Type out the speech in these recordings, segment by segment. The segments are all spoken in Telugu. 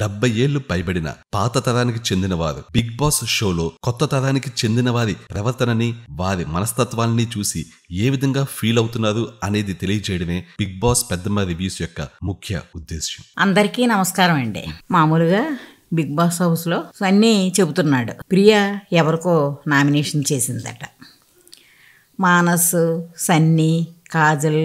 డెబ్బై ఏళ్లు పైబడిన పాత తరానికి చెందినవారు బిగ్ బాస్ షోలో కొత్త తరానికి చెందిన వారి ప్రవర్తనని వారి మనస్తత్వాల్ని చూసి ఏ విధంగా ఫీల్ అవుతున్నారు అనేది తెలియజేయడమే బిగ్ బాస్ పెద్దమ్మ రివ్యూస్ యొక్క ముఖ్య ఉద్దేశ్యం అందరికీ నమస్కారం అండి మామూలుగా బిగ్ బాస్ హౌస్లో అన్నీ చెబుతున్నాడు ప్రియా ఎవరికో నామినేషన్ చేసిందట మానస్ సన్నీ కాజల్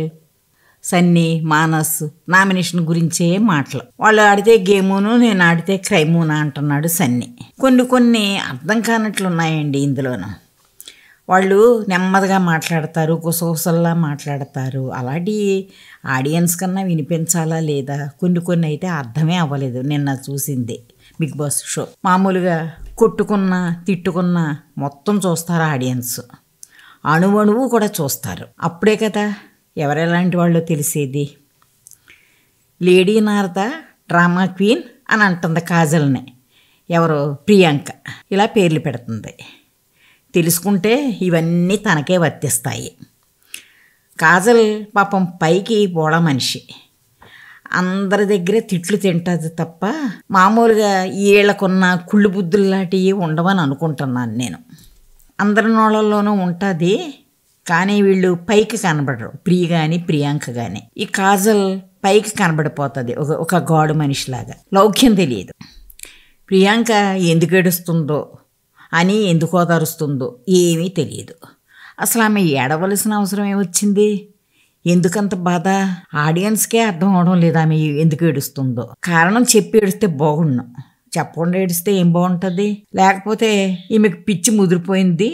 సన్నీ మానస్ నామినేషన్ గురించే మాటలు వాళ్ళు ఆడితే గేమును నేను ఆడితే క్రైమునా అంటున్నాడు సన్నీ కొన్ని కొన్ని అర్థం కానట్లు ఉన్నాయండి ఇందులోనూ వాళ్ళు నెమ్మదిగా మాట్లాడతారు కుసగుసల్లా మాట్లాడతారు అలాంటి ఆడియన్స్ కన్నా వినిపించాలా లేదా కొన్ని కొన్ని అయితే అర్థమే అవ్వలేదు నిన్న చూసింది బిగ్ బాస్ షో మామూలుగా కొట్టుకున్న తిట్టుకున్న మొత్తం చూస్తారు ఆడియన్స్ అణువణువు కూడా చూస్తారు అప్పుడే కదా ఎవరెలాంటి వాళ్ళో తెలిసేది లేడీ నారద డ్రామా క్వీన్ అని అంటుంది కాజల్ని ఎవరు ప్రియాంక ఇలా పేర్లు పెడుతుంది తెలుసుకుంటే ఇవన్నీ తనకే వర్తిస్తాయి కాజల్ పాపం పైకి పోడ మనిషి అందరి దగ్గరే తిట్లు తింటుంది తప్ప మామూలుగా ఈళ్ళకున్న కుళ్ళు లాంటివి ఉండవని అనుకుంటున్నాను నేను అందరి నోళ్ళల్లోనూ ఉంటుంది కానీ వీళ్ళు పైకి కనబడరు ప్రియ కానీ ప్రియాంక కానీ ఈ కాజల్ పైకి కనబడిపోతుంది ఒక ఒక గాడు మనిషిలాగా లౌక్యం తెలియదు ప్రియాంక ఎందుకు ఏడుస్తుందో అని ఎందుకో తరుస్తుందో ఏమీ తెలియదు అసలు ఆమె ఏడవలసిన అవసరం ఏమొచ్చింది ఎందుకంత బాధ ఆడియన్స్కే అర్థం అవడం లేదు ఆమె ఎందుకు ఏడుస్తుందో కారణం చెప్పి ఏడిస్తే బాగుండు చెప్పకుండా ఏడిస్తే ఏం బాగుంటుంది లేకపోతే ఈమెకు పిచ్చి ముదిరిపోయింది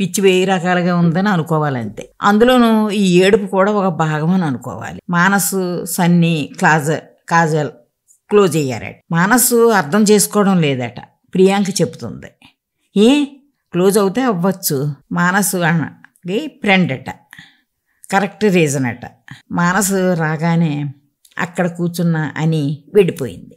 పిచ్చి వెయ్యి రకాలుగా ఉందని అనుకోవాలి అంతే అందులోనూ ఈ ఏడుపు కూడా ఒక భాగం అని అనుకోవాలి మానసు సన్నీ క్లాజ కాజల్ క్లోజ్ అయ్యారట మానసు అర్థం చేసుకోవడం లేదట ప్రియాంక చెప్తుంది ఏ క్లోజ్ అవుతే అవ్వచ్చు మానసు అన్నది ఫ్రెండ్ అట కరెక్ట్ రీజన్ అట మానసు రాగానే అక్కడ కూర్చున్న అని వెళ్ళిపోయింది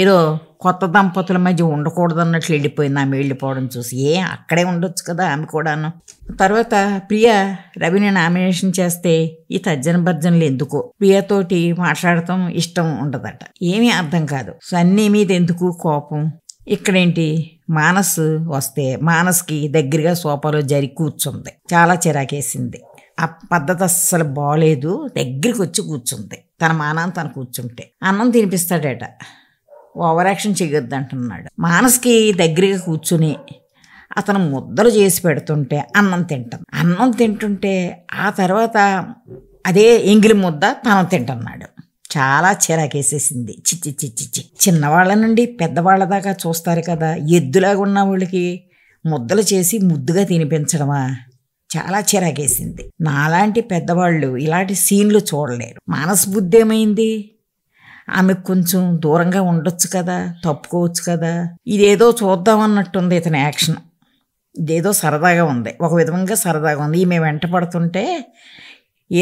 ఏదో కొత్త దంపతుల మధ్య ఉండకూడదు అన్నట్లు వెళ్ళిపోయింది ఆమె వెళ్ళిపోవడం చూసి ఏ అక్కడే ఉండొచ్చు కదా ఆమె కూడాను తర్వాత ప్రియ రవిని నామినేషన్ చేస్తే ఈ తర్జన భర్జనలు ఎందుకో ప్రియతోటి మాట్లాడటం ఇష్టం ఉండదట ఏమీ అర్థం కాదు సన్నీ మీద ఎందుకు కోపం ఇక్కడేంటి మానసు వస్తే మానస్కి దగ్గరగా సోఫాలో జరి కూర్చుంది చాలా చిరాకేసింది ఆ పద్ధతి అస్సలు బాగోలేదు దగ్గరికి వచ్చి కూర్చుంది తన మానాన్ని తను కూర్చుంటే అన్నం తినిపిస్తాడట ఓవర్ యాక్షన్ చేయొద్దు అంటున్నాడు మానస్కి దగ్గరగా కూర్చుని అతను ముద్దలు చేసి పెడుతుంటే అన్నం తింటుంది అన్నం తింటుంటే ఆ తర్వాత అదే ఎంగిలి ముద్ద తను తింటున్నాడు చాలా చిరాకేసేసింది చిచ్చి చిచ్చి చి చిన్నవాళ్ళ నుండి పెద్దవాళ్ళ దాకా చూస్తారు కదా ఎద్దులాగా ఉన్న వాళ్ళకి ముద్దలు చేసి ముద్దుగా తినిపించడమా చాలా చిరాకేసింది నాలాంటి పెద్దవాళ్ళు ఇలాంటి సీన్లు చూడలేరు మానస బుద్ధి ఏమైంది ఆమెకు కొంచెం దూరంగా ఉండొచ్చు కదా తప్పుకోవచ్చు కదా ఇదేదో చూద్దాం అన్నట్టుంది ఇతని యాక్షన్ ఇదేదో సరదాగా ఉంది ఒక విధంగా సరదాగా ఉంది ఈమె వెంట పడుతుంటే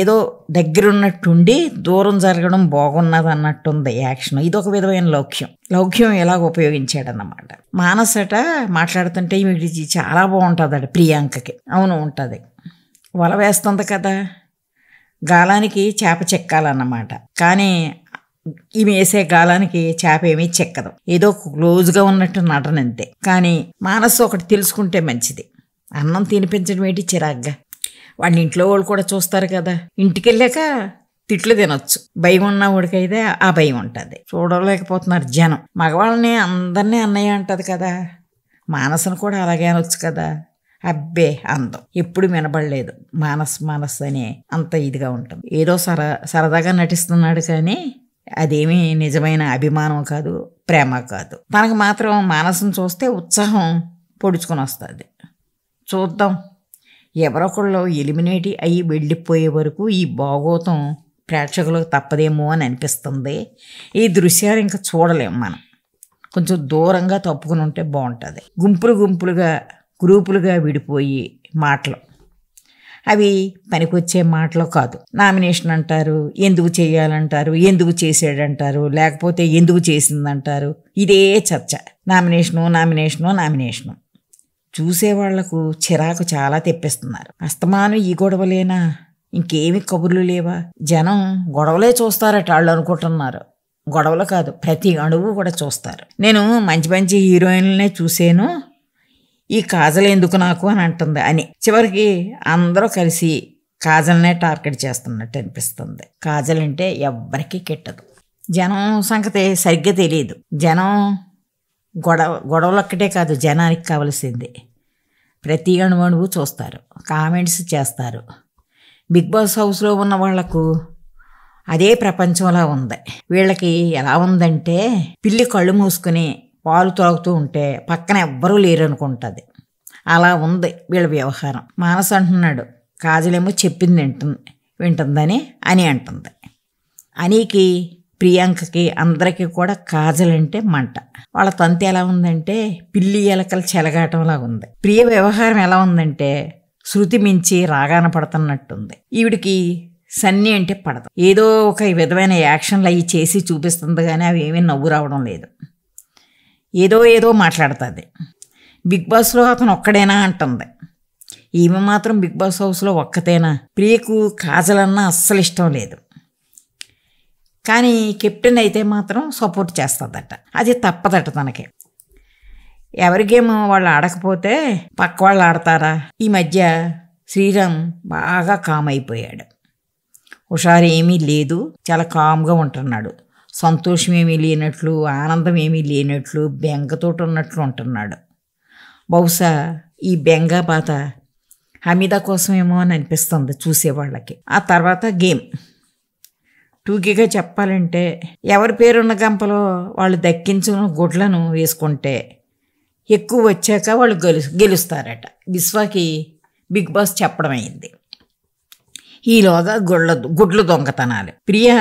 ఏదో దగ్గరున్నట్టుండి దూరం జరగడం బాగున్నది అన్నట్టుంది యాక్షన్ ఇది ఒక విధమైన లౌక్యం లౌక్యం ఎలా ఉపయోగించాడన్నమాట మానసట మాట్లాడుతుంటే ఈమెకి చాలా బాగుంటుంది ప్రియాంకకి అవును ఉంటుంది వల వేస్తుంది కదా గాలానికి చేప చెక్కాలన్నమాట కానీ ఇవి వేసే కాలానికి చేప ఏమీ చెక్కదు ఏదో క్లోజ్గా ఉన్నట్టు నటన అంతే కానీ మానసు ఒకటి తెలుసుకుంటే మంచిది అన్నం తినిపించడం ఏంటి చిరాగ్గా వాళ్ళ ఇంట్లో వాళ్ళు కూడా చూస్తారు కదా ఇంటికి వెళ్ళాక తిట్లు తినొచ్చు భయం ఉన్న వాడికైతే ఆ భయం ఉంటుంది చూడలేకపోతున్నారు జనం మగవాళ్ళని అందరినీ అన్నయ్య అంటుంది కదా మానసును కూడా అలాగే అనొచ్చు కదా అబ్బే అందం ఎప్పుడు వినబడలేదు మానస్ మానస్ అనే అంత ఇదిగా ఉంటుంది ఏదో సర సరదాగా నటిస్తున్నాడు కానీ అదేమీ నిజమైన అభిమానం కాదు ప్రేమ కాదు మనకు మాత్రం మానసం చూస్తే ఉత్సాహం పొడుచుకొని వస్తుంది చూద్దాం ఎవరొకళ్ళు ఎలిమినేట్ అయ్యి వెళ్ళిపోయే వరకు ఈ భాగోతం ప్రేక్షకులకు తప్పదేమో అని అనిపిస్తుంది ఈ దృశ్యాలు ఇంకా చూడలేము మనం కొంచెం దూరంగా తప్పుకుని ఉంటే బాగుంటుంది గుంపులు గుంపులుగా గ్రూపులుగా విడిపోయి మాటలు అవి పనికొచ్చే మాటలు కాదు నామినేషన్ అంటారు ఎందుకు చేయాలంటారు ఎందుకు చేసాడంటారు లేకపోతే ఎందుకు చేసిందంటారు ఇదే చర్చ నామినేషను నామినేషను నామినేషను చూసేవాళ్లకు చిరాకు చాలా తెప్పిస్తున్నారు అస్తమానం ఈ గొడవలేనా ఇంకేమి కబుర్లు లేవా జనం గొడవలే చూస్తారట వాళ్ళు అనుకుంటున్నారు గొడవలు కాదు ప్రతి అణువు కూడా చూస్తారు నేను మంచి మంచి హీరోయిన్లనే చూసాను ఈ కాజలు ఎందుకు నాకు అని అంటుంది అని చివరికి అందరూ కలిసి కాజల్నే టార్గెట్ చేస్తున్నట్టు అనిపిస్తుంది కాజల్ అంటే ఎవ్వరికీ కెట్టదు జనం సంగతి సరిగ్గా తెలియదు జనం గొడవ గొడవలొక్కటే కాదు జనానికి కావలసింది ప్రతి అణువు చూస్తారు కామెంట్స్ చేస్తారు బిగ్ బాస్ హౌస్లో ఉన్న వాళ్లకు అదే ప్రపంచంలా ఉంది వీళ్ళకి ఎలా ఉందంటే పిల్లి కళ్ళు మూసుకుని పాలు తాగుతూ ఉంటే పక్కన ఎవ్వరూ లేరనుకుంటుంది అలా ఉంది వీళ్ళ వ్యవహారం మానసు అంటున్నాడు కాజలేమో చెప్పింది వింటుంది వింటుందని అని అంటుంది అనికి ప్రియాంకకి అందరికీ కూడా కాజలంటే మంట వాళ్ళ తంతి ఎలా ఉందంటే పిల్లి ఎలకలు చెలగాటంలా ఉంది ప్రియ వ్యవహారం ఎలా ఉందంటే శృతి మించి రాగాన పడుతున్నట్టుంది ఈవిడికి సన్ని అంటే పడదు ఏదో ఒక విధమైన యాక్షన్లు అవి చేసి చూపిస్తుంది కానీ అవి ఏమీ నవ్వు రావడం లేదు ఏదో ఏదో మాట్లాడుతుంది బిగ్ బాస్లో అతను ఒక్కడేనా అంటుంది ఈమె మాత్రం బిగ్ బాస్ హౌస్లో ఒక్కతేనా ప్రియకు కాజలన్నా అస్సలు ఇష్టం లేదు కానీ కెప్టెన్ అయితే మాత్రం సపోర్ట్ చేస్తుందట అది తప్పదట తనకి ఎవరి గేమ్ వాళ్ళు ఆడకపోతే పక్క వాళ్ళు ఆడతారా ఈ మధ్య శ్రీరామ్ బాగా కామ్ అయిపోయాడు హుషారు ఏమీ లేదు చాలా కామ్గా ఉంటున్నాడు సంతోషం ఏమీ లేనట్లు ఆనందం ఏమీ లేనట్లు బెంగతోటి ఉన్నట్లు ఉంటున్నాడు బహుశా ఈ బెంగ బాధ హమీద కోసమేమో అని అనిపిస్తుంది చూసేవాళ్ళకి ఆ తర్వాత గేమ్ టూకీగా చెప్పాలంటే ఎవరి పేరున్న గంపలో వాళ్ళు దక్కించిన గుడ్లను వేసుకుంటే ఎక్కువ వచ్చాక వాళ్ళు గెలు గెలుస్తారట విశ్వాకి బిగ్ బాస్ చెప్పడం అయింది ఈలోగా గుడ్ల గుడ్లు దొంగతనాలు ప్రియా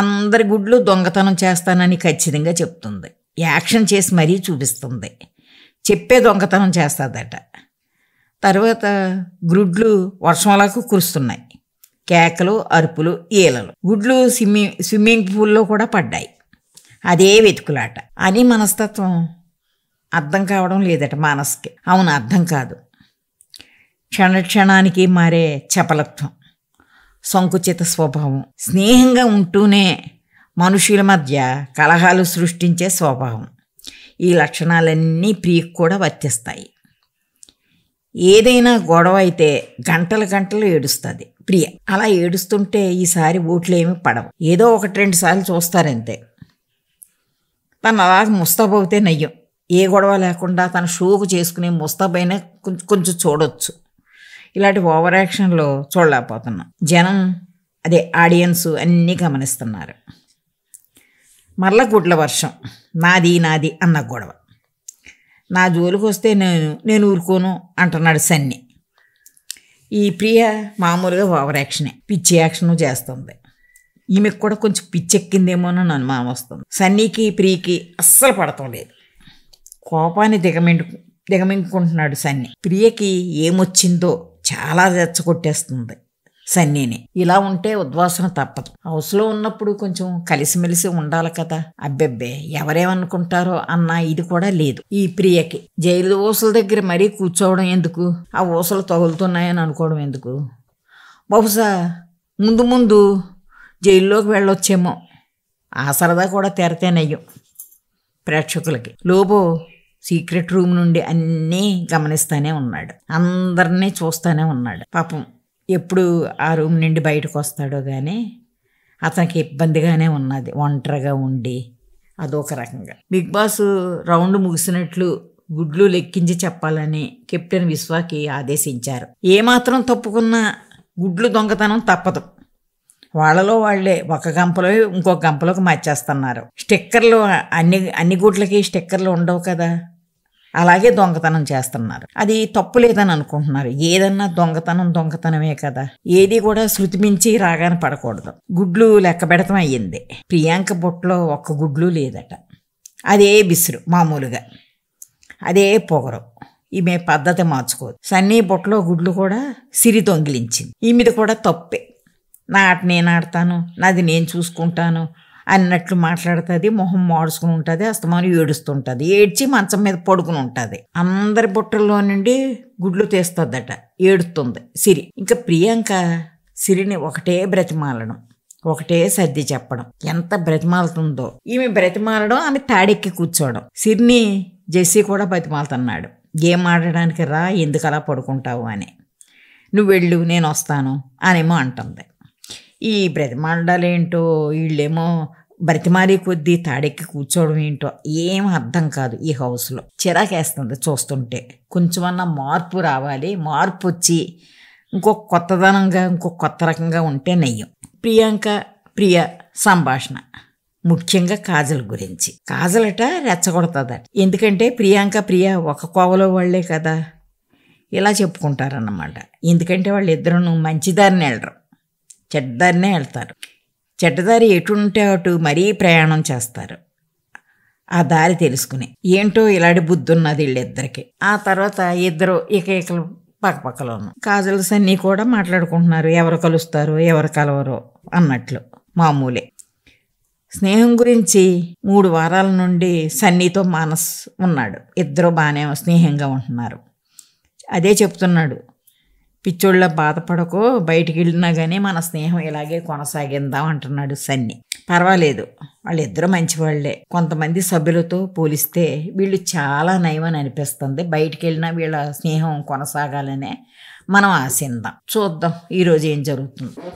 అందరి గుడ్లు దొంగతనం చేస్తానని ఖచ్చితంగా చెప్తుంది యాక్షన్ చేసి మరీ చూపిస్తుంది చెప్పే దొంగతనం చేస్తుందట తర్వాత గుడ్లు వర్షంలాకు కురుస్తున్నాయి కేకలు అరుపులు ఈలలు గుడ్లు స్విమ్మింగ్ స్విమ్మింగ్ పూల్లో కూడా పడ్డాయి అదే వెతుకులాట అని మనస్తత్వం అర్థం కావడం లేదట మనస్కి అవును అర్థం కాదు క్షణ క్షణానికి మారే చపలత్వం సంకుచిత స్వభావం స్నేహంగా ఉంటూనే మనుషుల మధ్య కలహాలు సృష్టించే స్వభావం ఈ లక్షణాలన్నీ ప్రియకు కూడా వర్తిస్తాయి ఏదైనా గొడవ అయితే గంటల గంటలు ఏడుస్తుంది ప్రియ అలా ఏడుస్తుంటే ఈసారి ఏమి పడవు ఏదో ఒకటి రెండు సార్లు చూస్తారంతే తను అలా అయితే నయ్యం ఏ గొడవ లేకుండా తన షోకు చేసుకునే ముస్తాబైనా కొంచెం చూడొచ్చు ఇలాంటి ఓవర్ యాక్షన్లు చూడలేకపోతున్నాం జనం అదే ఆడియన్స్ అన్నీ గమనిస్తున్నారు మరల గుడ్ల వర్షం నాది నాది అన్న గొడవ నా జోలికి వస్తే నేను నేను ఊరుకోను అంటున్నాడు సన్ని ఈ ప్రియ మామూలుగా ఓవర్ యాక్షనే పిచ్చి యాక్షన్ చేస్తుంది ఈమెకు కూడా కొంచెం పిచ్చెక్కిందేమోనని అనుమానం వస్తుంది సన్నీకి ప్రియకి అస్సలు పడటం లేదు కోపాన్ని దిగమింటు దిగమింగుకుంటున్నాడు సన్ని ప్రియకి ఏమొచ్చిందో చాలా రెచ్చగొట్టేస్తుంది సన్నీని ఇలా ఉంటే ఉద్వాసన తప్పదు హౌస్లో ఉన్నప్పుడు కొంచెం కలిసిమెలిసి ఉండాలి కదా అబ్బెబ్బే ఎవరేమనుకుంటారో అన్న ఇది కూడా లేదు ఈ ప్రియకి జైలు ఊసల దగ్గర మరీ కూర్చోవడం ఎందుకు ఆ ఊసలు తగులుతున్నాయని అనుకోవడం ఎందుకు బహుశా ముందు ముందు జైల్లోకి వెళ్ళొచ్చేమో ఆ సరదా కూడా తెరతేనయ్యం ప్రేక్షకులకి లోబో సీక్రెట్ రూమ్ నుండి అన్నీ గమనిస్తూనే ఉన్నాడు అందరినీ చూస్తానే ఉన్నాడు పాపం ఎప్పుడు ఆ రూమ్ నుండి బయటకు వస్తాడో కానీ అతనికి ఇబ్బందిగానే ఉన్నది ఒంటరిగా ఉండి అదొక రకంగా బిగ్ బాస్ రౌండ్ ముగిసినట్లు గుడ్లు లెక్కించి చెప్పాలని కెప్టెన్ విశ్వాకి ఆదేశించారు ఏమాత్రం తప్పుకున్నా గుడ్లు దొంగతనం తప్పదు వాళ్ళలో వాళ్ళే ఒక గంపలో ఇంకొక గంపలోకి మార్చేస్తున్నారు స్టిక్కర్లు అన్ని అన్ని గుడ్లకి స్టిక్కర్లు ఉండవు కదా అలాగే దొంగతనం చేస్తున్నారు అది తప్పు లేదని అనుకుంటున్నారు ఏదన్నా దొంగతనం దొంగతనమే కదా ఏది కూడా శృతిమించి రాగానే పడకూడదు గుడ్లు లెక్క పెడతం అయ్యింది ప్రియాంక బొట్లో ఒక్క గుడ్లు లేదట అదే బిసురు మామూలుగా అదే పొగరు ఈమె పద్ధతి మార్చుకోదు సన్నీ బొట్లో గుడ్లు కూడా సిరి దొంగిలించింది ఈమెది కూడా తప్పే నా ఆట నేను ఆడతాను నాది నేను చూసుకుంటాను అన్నట్లు మాట్లాడుతుంది మొహం మాడుచుకుని ఉంటుంది అస్తమానం ఏడుస్తుంటుంది ఏడ్చి మంచం మీద పడుకుని ఉంటుంది అందరి బుట్టల్లో నుండి గుడ్లు తీస్తుందట ఏడుతుంది సిరి ఇంకా ప్రియాంక సిరిని ఒకటే బ్రతిమాలడం ఒకటే సర్ది చెప్పడం ఎంత బ్రతిమాలుతుందో ఈమె బ్రతిమాలడం ఆమె తాడెక్కి కూర్చోవడం సిరిని జెస్సీ కూడా బతిమాలుతున్నాడు గేమ్ ఆడడానికి రా ఎందుకు అలా పడుకుంటావు అని నువ్వు వెళ్ళు నేను వస్తాను అనేమో అంటుంది ఈ బ్రతిమాండాలేంటో వీళ్ళేమో బ్రతిమారీ కొద్దీ తాడెక్కి కూర్చోవడం ఏంటో ఏం అర్థం కాదు ఈ హౌస్లో చిరాకేస్తుంది చూస్తుంటే కొంచెమన్నా మార్పు రావాలి మార్పు వచ్చి ఇంకొక కొత్తదనంగా ఇంకొక కొత్త రకంగా ఉంటే నెయ్యం ప్రియాంక ప్రియ సంభాషణ ముఖ్యంగా కాజల్ గురించి కాజలట రెచ్చగొడతాదట ఎందుకంటే ప్రియాంక ప్రియ ఒక కోవలో వాళ్లే కదా ఇలా చెప్పుకుంటారన్నమాట ఎందుకంటే వాళ్ళిద్దరూ మంచిదారిని వెళ్ళరు చెడ్డదారినే వెళ్తారు చెడ్డదారి ఎటుంటే అటు మరీ ప్రయాణం చేస్తారు ఆ దారి తెలుసుకుని ఏంటో ఇలాంటి బుద్ధి ఉన్నది వీళ్ళిద్దరికి ఆ తర్వాత ఇద్దరు ఇక ఇకలు పక్కపక్కలోను కాజల సన్నీ కూడా మాట్లాడుకుంటున్నారు ఎవరు కలుస్తారు ఎవరు కలవరు అన్నట్లు మామూలే స్నేహం గురించి మూడు వారాల నుండి సన్నీతో మానస్ ఉన్నాడు ఇద్దరు బాగానే స్నేహంగా ఉంటున్నారు అదే చెప్తున్నాడు పిచ్చోళ్ళ బాధపడకు బయటికి వెళ్ళినా కానీ మన స్నేహం ఇలాగే కొనసాగిందాం అంటున్నాడు సన్ని పర్వాలేదు వాళ్ళిద్దరూ మంచివాళ్లే కొంతమంది సభ్యులతో పోలిస్తే వీళ్ళు చాలా నయమని అనిపిస్తుంది బయటికి వెళ్ళినా వీళ్ళ స్నేహం కొనసాగాలనే మనం ఆశిందాం చూద్దాం ఈరోజు ఏం జరుగుతుంది